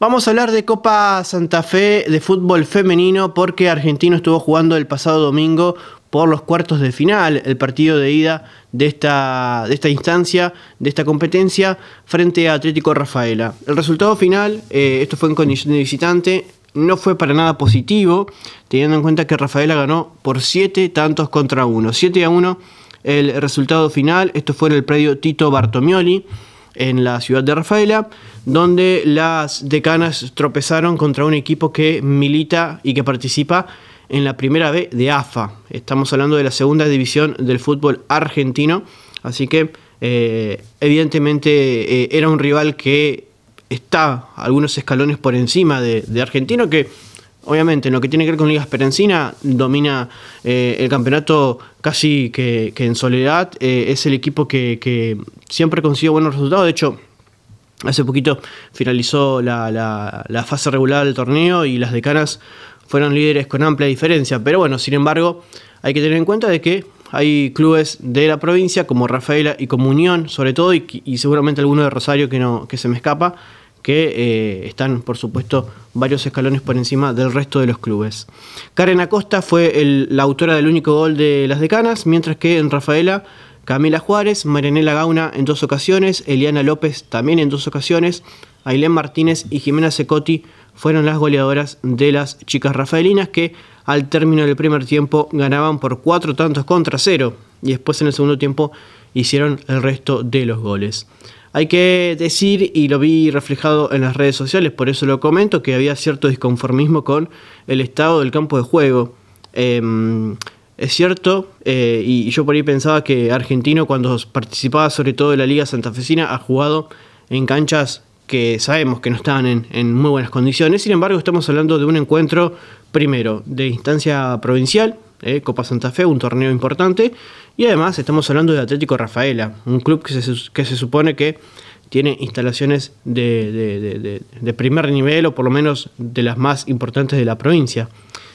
Vamos a hablar de Copa Santa Fe de fútbol femenino porque Argentino estuvo jugando el pasado domingo por los cuartos de final, el partido de ida de esta, de esta instancia, de esta competencia, frente a Atlético Rafaela. El resultado final, eh, esto fue en condición de visitante, no fue para nada positivo, teniendo en cuenta que Rafaela ganó por 7 tantos contra 1. 7 a 1 el resultado final, esto fue en el predio Tito Bartomioli en la ciudad de Rafaela, donde las decanas tropezaron contra un equipo que milita y que participa en la primera B de AFA. Estamos hablando de la segunda división del fútbol argentino, así que eh, evidentemente eh, era un rival que está algunos escalones por encima de, de Argentino, que obviamente en lo que tiene que ver con Liga Esperencina, domina eh, el campeonato casi que, en soledad, eh, es el equipo que, siempre consigue buenos resultados, de hecho... Hace poquito finalizó la, fase regular del torneo y las decanas fueron líderes con amplia diferencia. Pero bueno, sin embargo, hay que tener en cuenta de que hay clubes de la provincia como Rafaela y como Unión, sobre todo, y, y seguramente alguno de Rosario que, no, que se me escapa, que eh, están, por supuesto, varios escalones por encima del resto de los clubes. Karen Acosta fue la autora del único gol de las decanas, mientras que en Rafaela, Camila Juárez, Marianela Gauna en dos ocasiones, Eliana López también en dos ocasiones, Ailén Martínez y Jimena Secotti fueron las goleadoras de las chicas rafaelinas que al término del primer tiempo ganaban por cuatro tantos contra cero y después en el segundo tiempo hicieron el resto de los goles. Hay que decir, y lo vi reflejado en las redes sociales, por eso lo comento, que había cierto disconformismo con el estado del campo de juego. Em, es cierto, eh, y yo por ahí pensaba que Argentino cuando participaba sobre todo en la Liga Santafesina ha jugado en canchas que sabemos que no estaban en, muy buenas condiciones. Sin embargo, estamos hablando de un encuentro primero de instancia provincial, eh, Copa Santa Fe, un torneo importante. Y además estamos hablando de Atlético Rafaela, un club que se, que se supone que tiene instalaciones de, de, primer nivel o por lo menos de las más importantes de la provincia.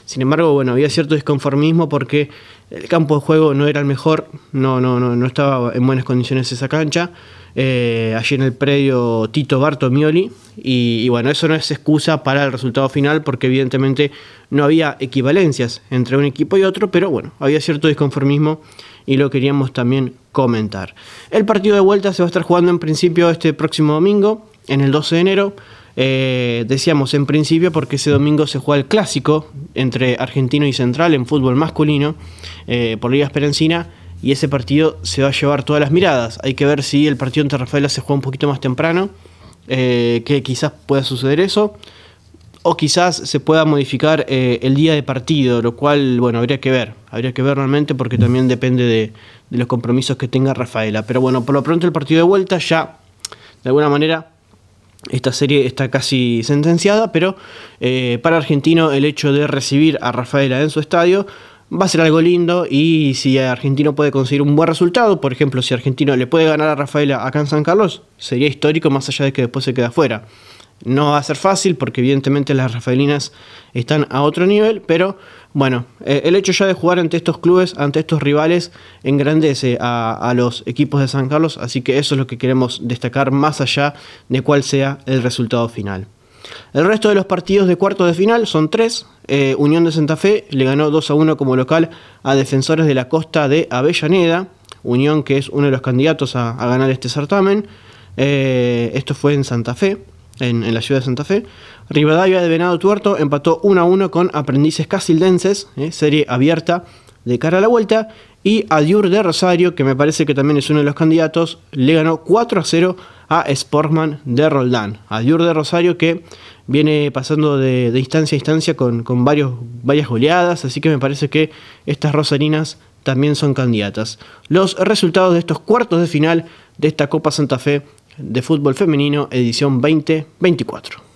Sin embargo, bueno, había cierto disconformismo porque el campo de juego no era el mejor, no, no, no, estaba en buenas condiciones esa cancha. Eh, allí en el predio Tito Bartomioli. y bueno, eso no es excusa para el resultado final porque evidentemente no había equivalencias entre un equipo y otro, pero bueno, había cierto disconformismo y lo queríamos también comentar. El partido de vuelta se va a estar jugando en principio este próximo domingo, en el 12 de enero, eh, decíamos en principio porque ese domingo se juega el clásico entre Argentino y Central en fútbol masculino eh, por Liga Perencina y ese partido se va a llevar todas las miradas. Hay que ver si el partido entre Rafaela se juega un poquito más temprano, eh, que quizás pueda suceder eso, o quizás se pueda modificar el día de partido, lo cual, bueno, habría que ver, habría que ver realmente porque también depende de, de los compromisos que tenga Rafaela. Pero bueno, por lo pronto el partido de vuelta ya, de alguna manera, esta serie está casi sentenciada, pero eh, para Argentino el hecho de recibir a Rafaela en su estadio va a ser algo lindo y si Argentino puede conseguir un buen resultado, por ejemplo, si Argentino le puede ganar a Rafaela acá en San Carlos, sería histórico más allá de que después se queda afuera. No va a ser fácil porque evidentemente las Rafaelinas están a otro nivel, pero bueno, eh, el hecho ya de jugar ante estos clubes, ante estos rivales, engrandece a, los equipos de San Carlos, así que eso es lo que queremos destacar más allá de cuál sea el resultado final. El resto de los partidos de cuartos de final son tres. Eh, Unión de Santa Fe le ganó 2 a 1 como local a Defensores de la Costa de Avellaneda. Unión que es uno de los candidatos a, ganar este certamen. Eh, esto fue en Santa Fe en, la ciudad de Santa Fe. Rivadavia de Venado Tuerto empató 1 a 1 con Aprendices Casildenses, eh, serie abierta de cara a la vuelta. Y Adiur de Rosario, que me parece que también es uno de los candidatos, le ganó 4 a 0 a Sportman de Roldán. Adiur de Rosario que viene pasando de, de instancia a instancia con, varias goleadas, así que me parece que estas rosarinas también son candidatas. Los resultados de estos cuartos de final de esta Copa Santa Fe de fútbol femenino, edición 2024.